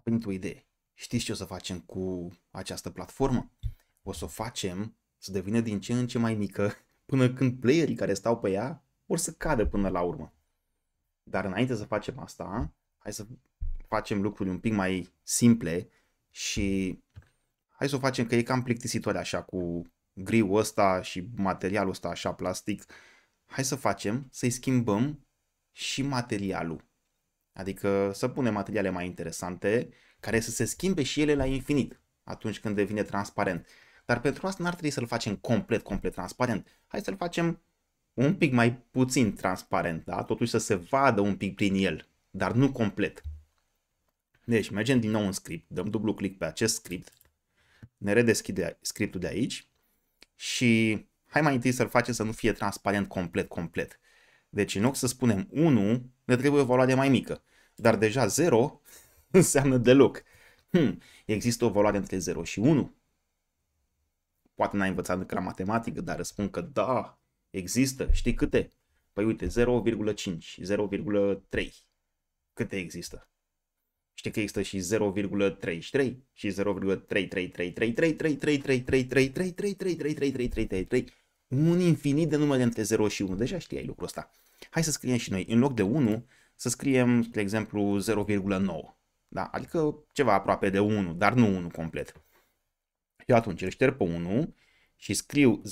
a venit o idee. Știți ce o să facem cu această platformă? O să o facem să devină din ce în ce mai mică până când playerii care stau pe ea vor să cadă până la urmă. Dar înainte să facem asta, hai să facem lucruri un pic mai simple și hai să o facem că e cam plictisitoare așa cu griul ăsta și materialul ăsta așa plastic. Hai să facem să-i schimbăm și materialul. Adică să punem materiale mai interesante, care să se schimbe și ele la infinit atunci când devine transparent. Dar pentru asta n-ar trebui să-l facem complet, complet transparent. Hai să-l facem un pic mai puțin transparent, da? totuși să se vadă un pic prin el, dar nu complet. Deci mergem din nou în script, dăm dublu click pe acest script, ne redeschide scriptul de aici și hai mai întâi să-l facem să nu fie transparent complet, complet. Deci în loc să spunem 1, ne trebuie o valoare mai mică. Dar deja 0 înseamnă deloc. Hmm, există o valoare între 0 și 1? Poate n-ai învățat încă la matematică, dar spun că da, există. Știi câte? Păi uite, 0,5, 0,3. Câte există? Știi că există și 0,33 și 0,33333333333333333333 un infinit de numere între 0 și 1. Deja știai lucrul ăsta. Hai să scriem și noi, în loc de 1, să scriem, de exemplu, 0,9. Da? Adică ceva aproape de 1, dar nu 1 complet. Eu atunci îl șterg pe 1 și scriu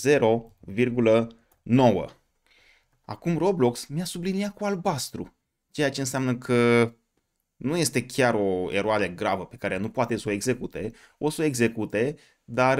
0,9. Acum Roblox mi-a subliniat cu albastru, ceea ce înseamnă că nu este chiar o eroare gravă pe care nu poate să o execute, o să o execute, dar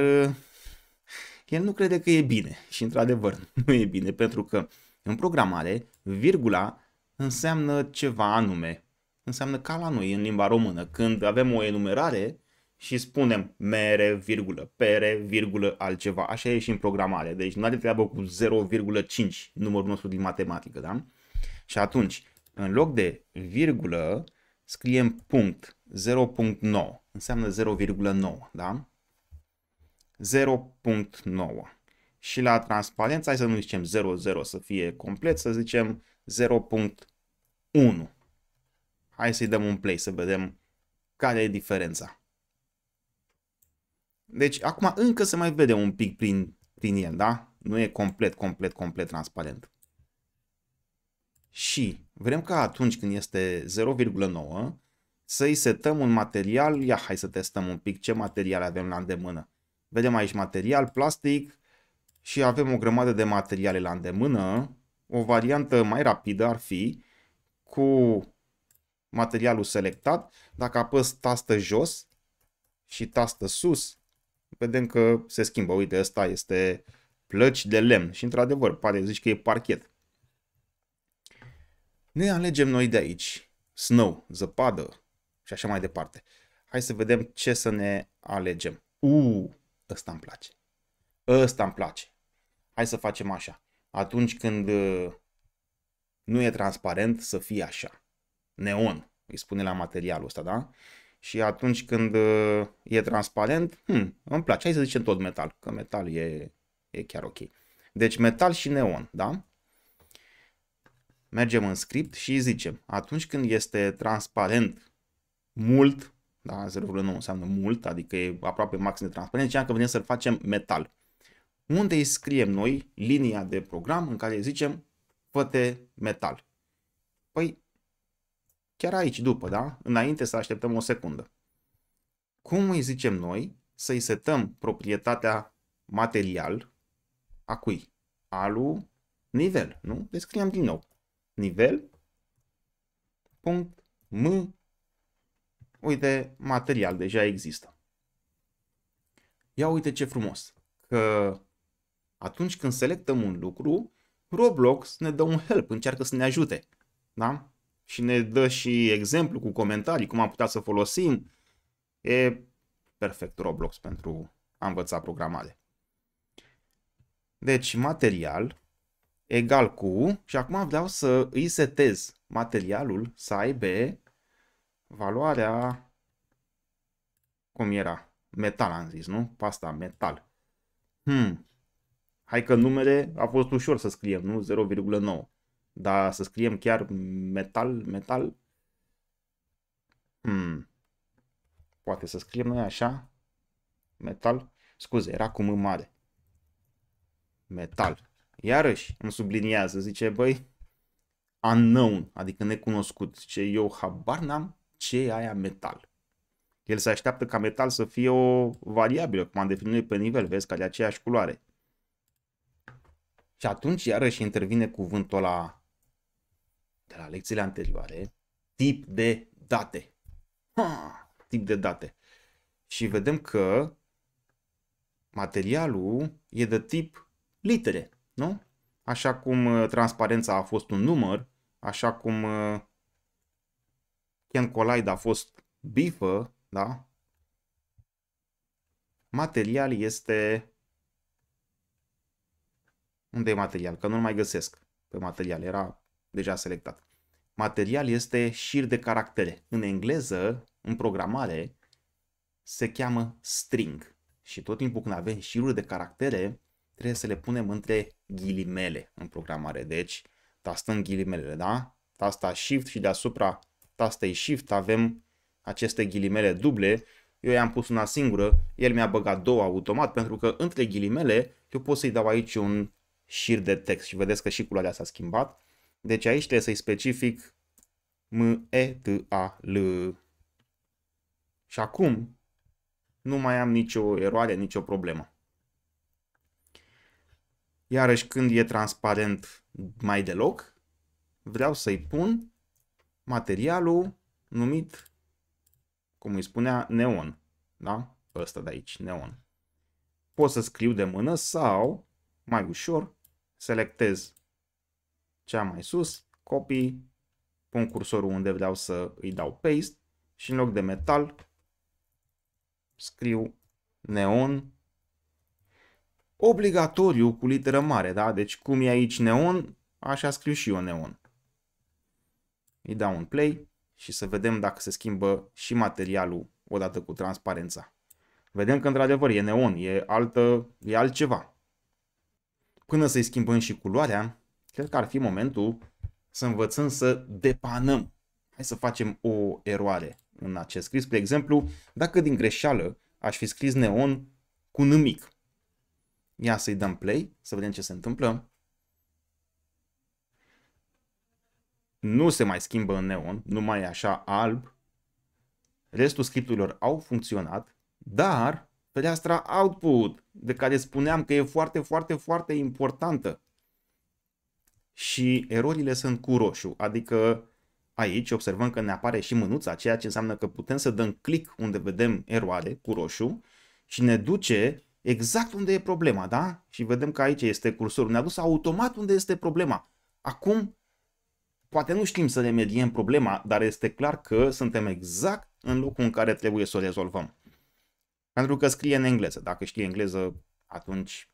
el nu crede că e bine. Și într-adevăr, nu e bine, pentru că în programare, virgula înseamnă ceva anume. Înseamnă ca la noi în limba română, când avem o enumerare și spunem mere, virgulă, pere, virgulă, altceva. Așa e și în programare, deci nu are treabă cu 0,5 numărul nostru din matematică, da? Și atunci, în loc de virgulă, scriem punct 0.9, înseamnă 0,9, da? 0.9 și la transparență, hai să nu zicem 0.0 să fie complet, să zicem 0.1. Hai să-i dăm un play să vedem care e diferența. Deci acum încă se mai vede un pic prin, prin el, da? Nu e complet, complet, complet transparent. Și vrem ca atunci când este 0,9 să-i setăm un material, ia hai să testăm un pic ce material avem la îndemână. Vedem aici material, plastic și avem o grămadă de materiale la îndemână. O variantă mai rapidă ar fi cu materialul selectat. Dacă apăs tastă jos și tastă sus, vedem că se schimbă. Uite, ăsta este plăci de lemn și într-adevăr pare, zici că e parchet. Ne alegem noi de aici. Snow, zăpadă și așa mai departe. Hai să vedem ce să ne alegem. Uuu, ăsta îmi place. Ăsta îmi place. Hai să facem așa. Atunci când uh, nu e transparent, să fie așa. Neon, îi spune la materialul ăsta, da? Și atunci când uh, e transparent, hmm, îmi place. Hai să zicem tot metal, că metal e, e chiar ok. Deci metal și neon, da? Mergem în script și zicem, atunci când este transparent mult, da, 0,9 înseamnă mult, adică e aproape maxim de transparență, ceea că venim să-l facem metal. Unde îi scriem noi linia de program în care zicem făte metal? Păi, chiar aici după, da? Înainte să așteptăm o secundă. Cum îi zicem noi să-i setăm proprietatea material a cui? Alu nivel, nu? Descriem din nou. Nivel punct m Uite, material deja există. Ia uite ce frumos, că atunci când selectăm un lucru, Roblox ne dă un help, încearcă să ne ajute. Da? Și ne dă și exemplu cu comentarii, cum am putea să folosim. E perfect Roblox pentru a învăța programare. Deci material egal cu și acum vreau să îi setez materialul să aibă valoarea, cum era? Metal am zis, nu? Pasta, metal. Hmm. Hai că numere a fost ușor să scriem, nu? 0,9. Dar să scriem chiar metal, metal? Hmm. Poate să scriem noi așa? Metal? Scuze, era cu M mare. Metal. Iarăși îmi subliniază, zice, băi, unknown, adică necunoscut. ce eu habar n-am ce e aia metal. El se așteaptă ca metal să fie o variabilă, cum am definit pe nivel, vezi, ca de aceeași culoare. Și atunci iarăși intervine cuvântul la de la lecțiile anterioare, tip de date. Ha, tip de date. Și vedem că materialul e de tip litere, nu? Așa cum uh, transparența a fost un număr, așa cum uh, Ken Collide a fost bifă, da? Material este... Unde e material? Că nu-l mai găsesc pe material, era deja selectat. Material este șir de caractere. În engleză, în programare, se cheamă string. Și tot timpul când avem șiruri de caractere, trebuie să le punem între ghilimele în programare. Deci, tastăm ghilimele, da? Tasta Shift și deasupra tastei Shift avem aceste ghilimele duble. Eu i-am pus una singură, el mi-a băgat două automat pentru că între ghilimele eu pot să-i dau aici un șir de text și vedeți că și culoarea s-a schimbat. Deci aici trebuie să-i specific M, E, T, A, L. Și acum nu mai am nicio eroare, nicio problemă. Iarăși când e transparent mai deloc, vreau să-i pun materialul numit, cum îi spunea, neon. Da? Ăsta de aici, neon. Pot să scriu de mână sau, mai ușor, selectez cea mai sus, copy, pun cursorul unde vreau să îi dau paste și în loc de metal scriu neon obligatoriu cu literă mare, da? Deci cum e aici neon, așa scriu și eu neon îi dau un play și să vedem dacă se schimbă și materialul odată cu transparența. Vedem că într-adevăr e neon, e, altă, e altceva. Până să-i schimbăm și culoarea, cred că ar fi momentul să învățăm să depanăm. Hai să facem o eroare în acest scris. De exemplu, dacă din greșeală aș fi scris neon cu nimic. Ia să-i dăm play, să vedem ce se întâmplă. nu se mai schimbă în neon, nu mai e așa alb. Restul scripturilor au funcționat, dar fereastra output, de care spuneam că e foarte, foarte, foarte importantă. Și erorile sunt cu roșu, adică aici observăm că ne apare și mânuța, ceea ce înseamnă că putem să dăm click unde vedem eroare cu roșu și ne duce exact unde e problema, da? Și vedem că aici este cursorul, ne-a dus automat unde este problema. Acum Poate nu știm să remediem problema, dar este clar că suntem exact în locul în care trebuie să o rezolvăm. Pentru că scrie în engleză. Dacă știi engleză, atunci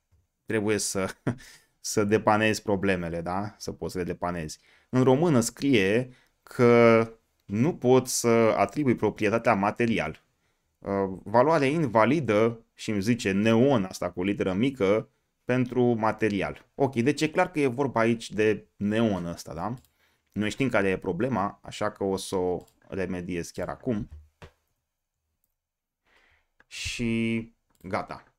trebuie să, să depanezi problemele, da? Să poți să le depanezi. În română scrie că nu poți să atribui proprietatea material. Uh, Valoarea invalidă și îmi zice neon asta cu literă mică pentru material. Ok, deci e clar că e vorba aici de neon ăsta, da? Noi știm care e problema, așa că o să o remediez chiar acum. Și gata.